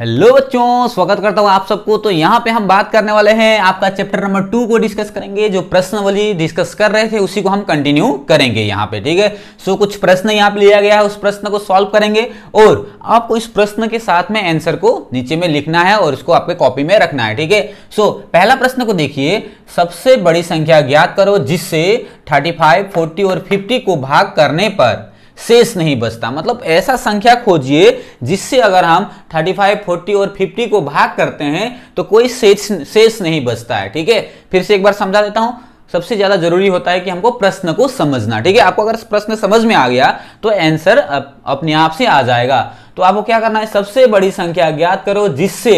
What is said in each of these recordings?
hello बच्चों स्वागत करता हूँ आप सबको तो यहाँ पे हम बात करने वाले हैं आपका चैप्टर नंबर टू को डिस्कस करेंगे जो प्रश्न वाली डिस्कस कर रहे थे उसी को हम कंटिन्यू करेंगे यहाँ पे ठीक है सो कुछ प्रश्न यहाँ पे लिया गया है उस प्रश्न को सॉल्व करेंगे और आपको इस प्रश्न के साथ में आंसर को नीचे में लिखना है और इसको आपके कॉपी में रखना है ठीक है सो पहला प्रश्न को देखिए सबसे बड़ी संख्या ज्ञात करो जिससे थर्टी फाइव और फिफ्टी को भाग करने पर शेष नहीं बचता मतलब ऐसा संख्या खोजिए जिससे अगर हम 35, 40 और 50 को भाग करते हैं तो कोई शेष शेष नहीं बचता है ठीक है फिर से एक बार समझा देता हूं सबसे ज्यादा जरूरी होता है कि हमको प्रश्न को समझना ठीक है आपको अगर प्रश्न समझ में आ गया तो आंसर अप, अपने आप से आ जाएगा तो आपको क्या करना है सबसे बड़ी संख्या ज्ञात करो जिससे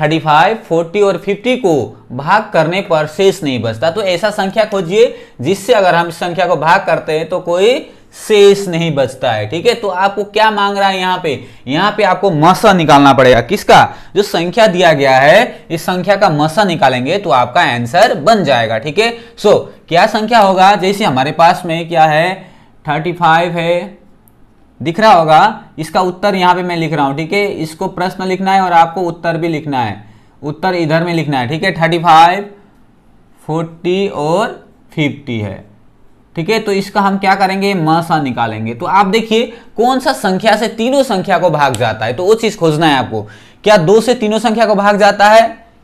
35, 40 और 50 को भाग करने पर शेष नहीं बचता तो ऐसा संख्या खोजिए जिससे अगर हम इस संख्या को भाग करते हैं तो कोई शेष नहीं बचता है ठीक है तो आपको क्या मांग रहा है यहाँ पे यहाँ पे आपको मसा निकालना पड़ेगा किसका जो संख्या दिया गया है इस संख्या का मसा निकालेंगे तो आपका आंसर बन जाएगा ठीक है सो क्या संख्या होगा जैसे हमारे पास में क्या है थर्टी फाइव है दिख रहा होगा इसका उत्तर यहाँ पे मैं लिख रहा हूँ ठीक है इसको प्रश्न लिखना है और आपको उत्तर भी लिखना है उत्तर इधर में लिखना है ठीक है थर्टी फाइव फोर्टी और फिफ्टी है ठीक है तो इसका हम क्या करेंगे मसा निकालेंगे तो आप देखिए कौन सा संख्या से तीनों संख्या को भाग जाता है तो वो चीज खोजना है आपको क्या दो से तीनों संख्या को भाग जाता है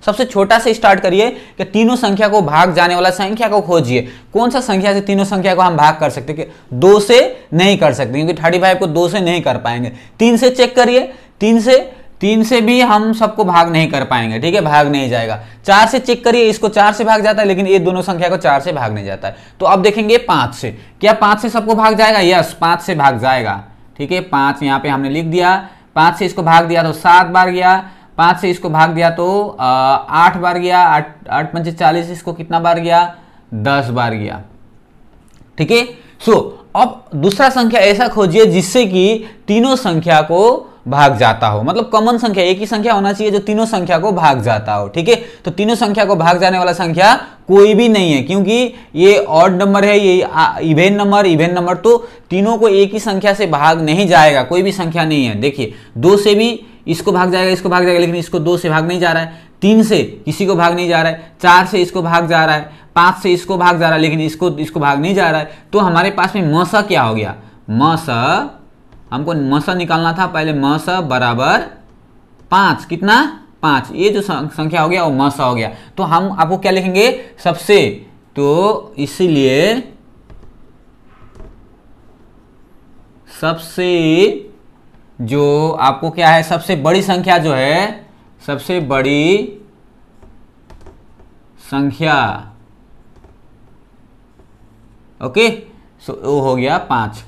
सबसे छोटा से स्टार्ट करिए कि तीनों संख्या को भाग जाने वाला संख्या को खोजिए कौन सा संख्या से तीनों संख्या को हम भाग कर सकते कि दो से नहीं कर सकते क्योंकि थर्टी फाइव को दो से नहीं कर पाएंगे तीन से चेक करिए तीन से तीन से भी हम सबको भाग नहीं कर पाएंगे ठीक है भाग नहीं जाएगा चार से चेक करिए इसको चार से भाग जाता है लेकिन ये दोनों संख्या को चार से भाग नहीं जाता है तो अब देखेंगे पांच से क्या पांच से सबको भाग जाएगा यस पांच से भाग जाएगा ठीक है पांच यहाँ पे हमने लिख दिया पांच से इसको भाग दिया तो सात बार गया पांच से इसको भाग दिया तो आठ बार गया आठ आठ पंचे चालीस इसको कितना बार गया दस बार गया ठीक है सो अब दूसरा संख्या ऐसा खोजिए जिससे कि तीनों संख्या को भाग जाता हो मतलब कॉमन संख्या एक ही संख्या होना चाहिए जो तीनों संख्या को भाग जाता हो ठीक है तो तीनों संख्या को भाग जाने वाला संख्या कोई भी नहीं है क्योंकि ये ऑड नंबर है ये इवेन नंबर इवेन नंबर तो तीनों को एक ही संख्या से भाग नहीं जाएगा कोई भी संख्या नहीं है देखिए दो से भी इसको भाग जाएगा इसको भाग जाएगा लेकिन इसको दो से भाग नहीं जा रहा है तीन से किसी को भाग नहीं जा रहा है चार से इसको भाग जा रहा है पांच से इसको भाग जा रहा है लेकिन इसको इसको भाग नहीं जा रहा है तो हमारे पास में मसा क्या हो गया मसा हमको मस निकालना था पहले मस बराबर पांच कितना पांच ये जो संख्या हो गया वो मस हो गया तो हम आपको क्या लिखेंगे सबसे तो इसीलिए सबसे जो आपको क्या है सबसे बड़ी संख्या जो है सबसे बड़ी संख्या ओके सो वो हो गया पांच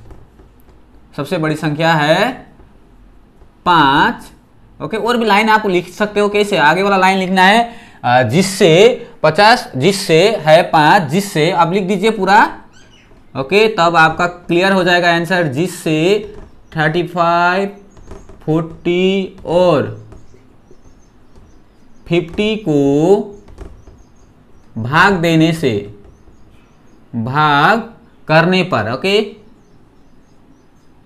सबसे बड़ी संख्या है पांच ओके और भी लाइन आप लिख सकते हो कैसे आगे वाला लाइन लिखना है जिससे पचास जिससे है पांच जिससे अब लिख दीजिए पूरा ओके तब आपका क्लियर हो जाएगा आंसर जिससे थर्टी फाइव फोर्टी और फिफ्टी को भाग देने से भाग करने पर ओके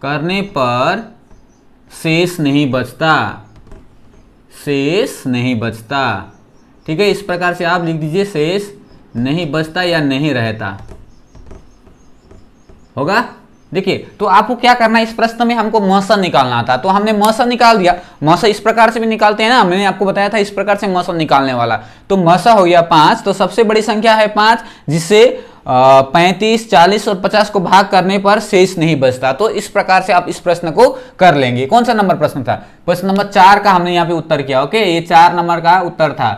करने पर शेष नहीं बचता शेष नहीं बचता ठीक है इस प्रकार से आप लिख दीजिए शेष नहीं बचता या नहीं रहता होगा देखिए तो आपको क्या करना है इस प्रश्न में हमको मौसम निकालना था तो हमने मौसम निकाल दिया मौसम इस प्रकार से भी निकालते हैं ना मैंने आपको बताया था इस प्रकार से मौसम निकालने वाला तो मौसम हो गया पांच तो सबसे बड़ी संख्या है पांच जिससे पैंतीस चालीस और पचास को भाग करने पर शेष नहीं बचता तो इस प्रकार से आप इस प्रश्न को कर लेंगे कौन सा नंबर प्रश्न था प्रश्न नंबर चार का हमने यहाँ पे उत्तर किया ओके ये चार नंबर का उत्तर था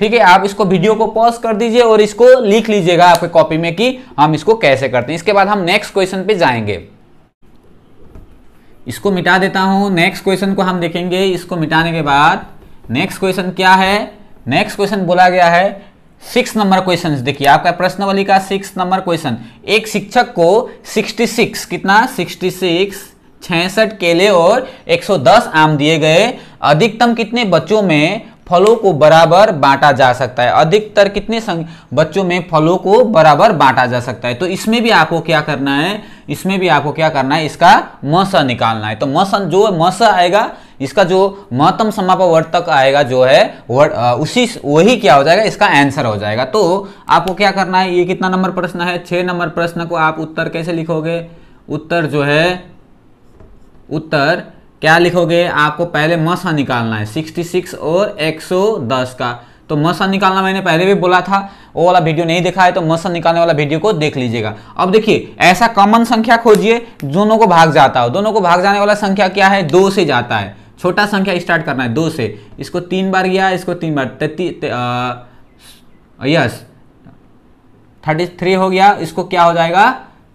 ठीक है आप इसको वीडियो को पॉज कर दीजिए और इसको लिख लीजिएगा आपके कॉपी में कि हम इसको कैसे करते हैं इसके बाद हम नेक्स्ट क्वेश्चन पे जाएंगे इसको मिटा देता हूं नेक्स्ट क्वेश्चन को हम देखेंगे इसको मिटाने के बाद नेक्स्ट क्वेश्चन क्या है नेक्स्ट क्वेश्चन बोला गया है सिक्स नंबर क्वेश्चन देखिए आपका प्रश्नवली का सिक्स नंबर क्वेश्चन एक शिक्षक को 66 कितना 66 छसठ केले और 110 आम दिए गए अधिकतम कितने बच्चों में फलों को बराबर बांटा जा सकता है अधिकतर कितने बच्चों में फलों को बराबर बांटा जा सकता है तो इसमें भी आपको क्या करना है इसमें भी आपको क्या करना है इसका मसा निकालना है तो मसन जो मसा आएगा इसका जो महत्तम समापवर्तक आएगा जो है उसी वही क्या हो जाएगा इसका आंसर हो जाएगा तो आपको क्या करना है ये कितना नंबर प्रश्न है छः नंबर प्रश्न को आप उत्तर कैसे लिखोगे उत्तर जो है उत्तर क्या लिखोगे आपको पहले मसा निकालना है 66 और 110 का तो मसा निकालना मैंने पहले भी बोला था वो वाला वीडियो नहीं देखा है तो मसा निकालने वाला वीडियो को देख लीजिएगा अब देखिए ऐसा कॉमन संख्या खोजिए दोनों को भाग जाता हो दोनों को भाग जाने वाला संख्या क्या है दो से जाता है छोटा संख्या स्टार्ट करना है दो से इसको तीन बार गया इसको तीन बार यस थर्टी थ्री हो गया इसको क्या हो जाएगा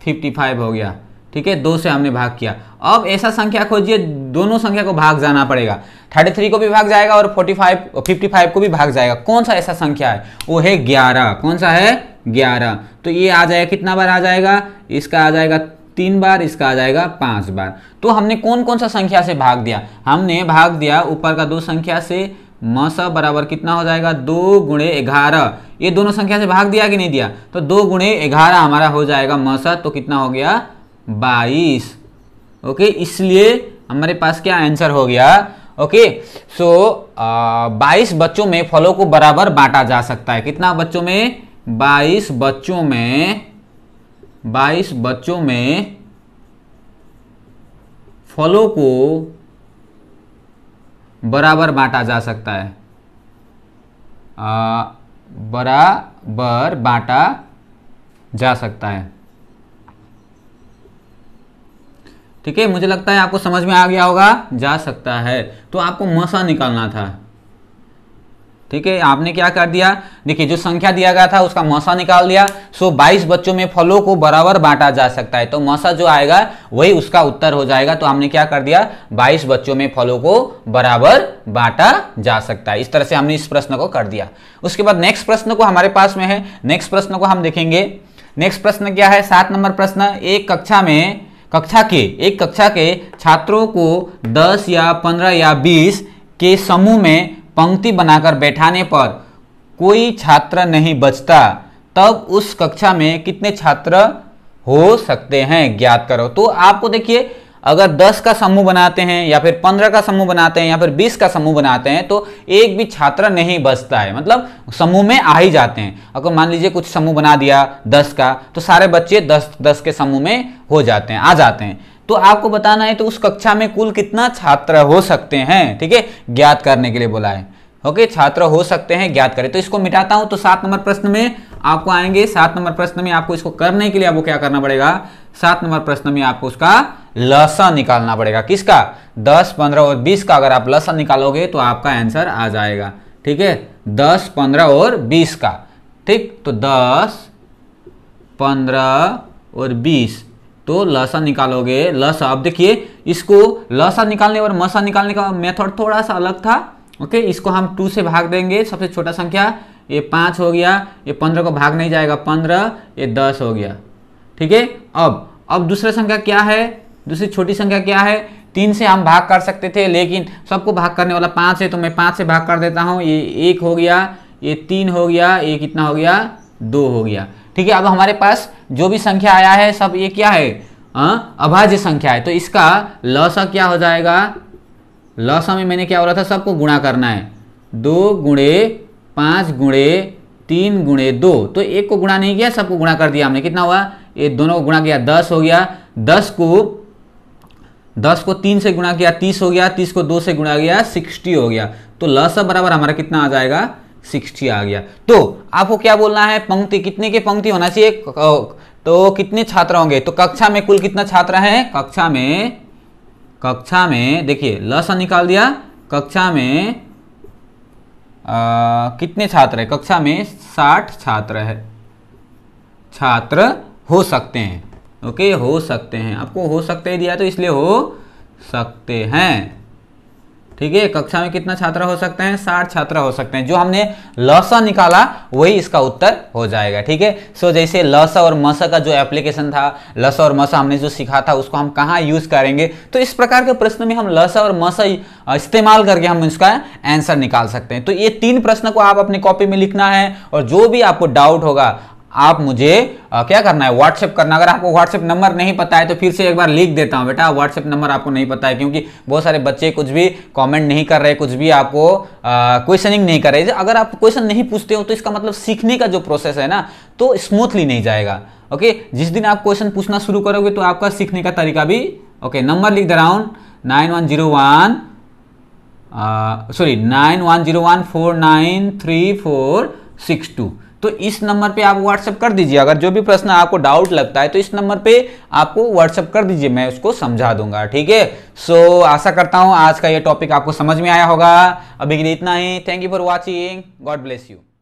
फिफ्टी फाइव हो गया ठीक है दो से हमने भाग किया अब ऐसा संख्या खोजिए दोनों संख्या को भाग जाना पड़ेगा थर्टी थ्री को भी भाग जाएगा और फोर्टी फाइव फिफ्टी फाइव को भी भाग जाएगा कौन सा ऐसा संख्या है वो है ग्यारह कौन सा है ग्यारह तो ये आ जाएगा कितना बार आ जाएगा इसका आ जाएगा तीन बार इसका आ जाएगा पांच बार तो हमने कौन कौन सा संख्या से भाग दिया हमने भाग दिया ऊपर का दो संख्या से मस बराबर कितना हो जाएगा दो गुणे ग्यारह ये दोनों संख्या से भाग दिया कि नहीं दिया तो दो गुणे ग्यारह हमारा हो जाएगा मस तो कितना हो गया बाईस ओके इसलिए हमारे पास क्या आंसर हो गया ओके सो बाईस बच्चों में फलों को बराबर बांटा जा सकता है कितना बच्चों में बाईस बच्चों में बाईस बच्चों में फलों को बराबर बांटा जा सकता है आ, बराबर बांटा जा सकता है ठीक है मुझे लगता है आपको समझ में आ गया होगा जा सकता है तो आपको मसा निकालना था ठीक है आपने क्या कर दिया देखिए जो संख्या दिया गया था उसका मौसा निकाल दिया सो 22 बच्चों में फलों को बराबर बांटा जा सकता है तो मौसा जो आएगा वही उसका उत्तर हो जाएगा तो हमने क्या कर दिया 22 बच्चों में फलों को बराबर बांटा जा सकता है इस तरह से हमने इस प्रश्न को कर दिया उसके बाद नेक्स्ट प्रश्न को हमारे पास में है नेक्स्ट प्रश्न को हम देखेंगे नेक्स्ट प्रश्न क्या है सात नंबर प्रश्न एक कक्षा में कक्षा के एक कक्षा के छात्रों को दस या पंद्रह या बीस के समूह में पंक्ति बनाकर बैठाने पर कोई छात्र नहीं बचता तब उस कक्षा में कितने छात्र हो सकते हैं ज्ञात करो तो आपको देखिए अगर 10 का समूह बनाते हैं या फिर 15 का समूह बनाते हैं या फिर 20 का समूह बनाते हैं तो एक भी छात्र नहीं बचता है मतलब समूह में आ ही जाते हैं अगर मान लीजिए कुछ समूह बना दिया 10 का तो सारे बच्चे 10 10 के समूह में हो जाते हैं आ जाते हैं तो आपको बताना है तो उस कक्षा में कुल कितना छात्र हो सकते हैं ठीक है ज्ञात करने के लिए बोला है ओके छात्र हो सकते हैं ज्ञात करें तो इसको मिटाता हूं तो सात नंबर प्रश्न में आपको आएंगे सात नंबर प्रश्न में आपको इसको करने के लिए आपको क्या करना पड़ेगा सात नंबर प्रश्न में आपको उसका लसा निकालना पड़ेगा किसका दस पंद्रह और बीस का अगर आप लसा निकालोगे तो आपका आंसर आ जाएगा ठीक है दस पंद्रह और बीस का ठीक तो दस पंद्रह और बीस तो लसा निकालोगे लसा अब देखिए इसको लसा निकालने और मसा निकालने का मेथड थोड़ा सा अलग था ओके इसको हम टू से भाग देंगे सबसे छोटा संख्या ये पाँच हो गया ये पंद्रह को भाग नहीं जाएगा पंद्रह ये दस हो गया ठीक है अब अब दूसरा संख्या क्या है दूसरी छोटी संख्या क्या है तीन से हम भाग कर सकते थे लेकिन सबको भाग करने वाला पाँच है तो मैं पाँच से भाग कर देता हूँ ये एक हो गया ये तीन हो गया ये कितना हो गया दो हो गया ठीक है अब हमारे पास जो भी संख्या आया है सब ये क्या है हाँ, अभाज्य संख्या है तो इसका लस क्या हो जाएगा लस में मैंने क्या बोला था सबको गुणा करना है दो गुणे पाँच गुणे तीन गुणे दो तो एक को गुणा नहीं किया सबको गुणा कर दिया हमने कितना हुआ ये दोनों को गुणा किया दस हो गया दस को दस को तीन से गुणा किया तीस हो गया तीस को दो से गुणा किया सिक्सटी हो गया तो लस बराबर हमारा कितना आ जाएगा सिक्सटी आ गया तो आपको क्या बोलना है पंक्ति कितने के पंक्ति होना चाहिए तो कितने छात्र होंगे तो कक्षा में कुल कितना छात्र है कक्षा में कक्षा में देखिए लसन निकाल दिया कक्षा में आ, कितने छात्र है कक्षा में साठ छात्र है छात्र हो सकते हैं ओके हो सकते हैं आपको हो सकते दिया तो इसलिए हो सकते हैं ठीक है कक्षा में कितना छात्र हो सकते हैं साठ छात्र हो सकते हैं जो हमने लस निकाला वही इसका उत्तर हो जाएगा ठीक है सो जैसे लस और मस का जो एप्लीकेशन था लस और मस हमने जो सीखा था उसको हम कहाँ यूज करेंगे तो इस प्रकार के प्रश्न में हम लस और मस इस्तेमाल करके हम इसका आंसर निकाल सकते हैं तो ये तीन प्रश्न को आप अपनी कॉपी में लिखना है और जो भी आपको डाउट होगा आप मुझे आ, क्या करना है व्हाट्सएप करना अगर आपको व्हाट्सएप नंबर नहीं पता है तो फिर से एक बार लिख देता हूं बेटा व्हाट्सएप नंबर आपको नहीं पता है क्योंकि बहुत सारे बच्चे कुछ भी कमेंट नहीं कर रहे कुछ भी आपको क्वेश्चनिंग नहीं कर रहे अगर आप क्वेश्चन नहीं पूछते हो तो इसका मतलब सीखने का जो प्रोसेस है ना तो स्मूथली नहीं जाएगा ओके जिस दिन आप क्वेश्चन पूछना शुरू करोगे तो आपका सीखने का तरीका भी ओके नंबर लिख दे रहा हूँ nine one zero sorry nine one zero one four nine three four six two तो इस नंबर पे आप व्हाट्सअप कर दीजिए अगर जो भी प्रश्न आपको डाउट लगता है तो इस नंबर पे आपको व्हाट्सअप कर दीजिए मैं उसको समझा दूंगा ठीक है सो आशा करता हूँ आज का ये टॉपिक आपको समझ में आया होगा अभी के लिए इतना ही thank you for watching God bless you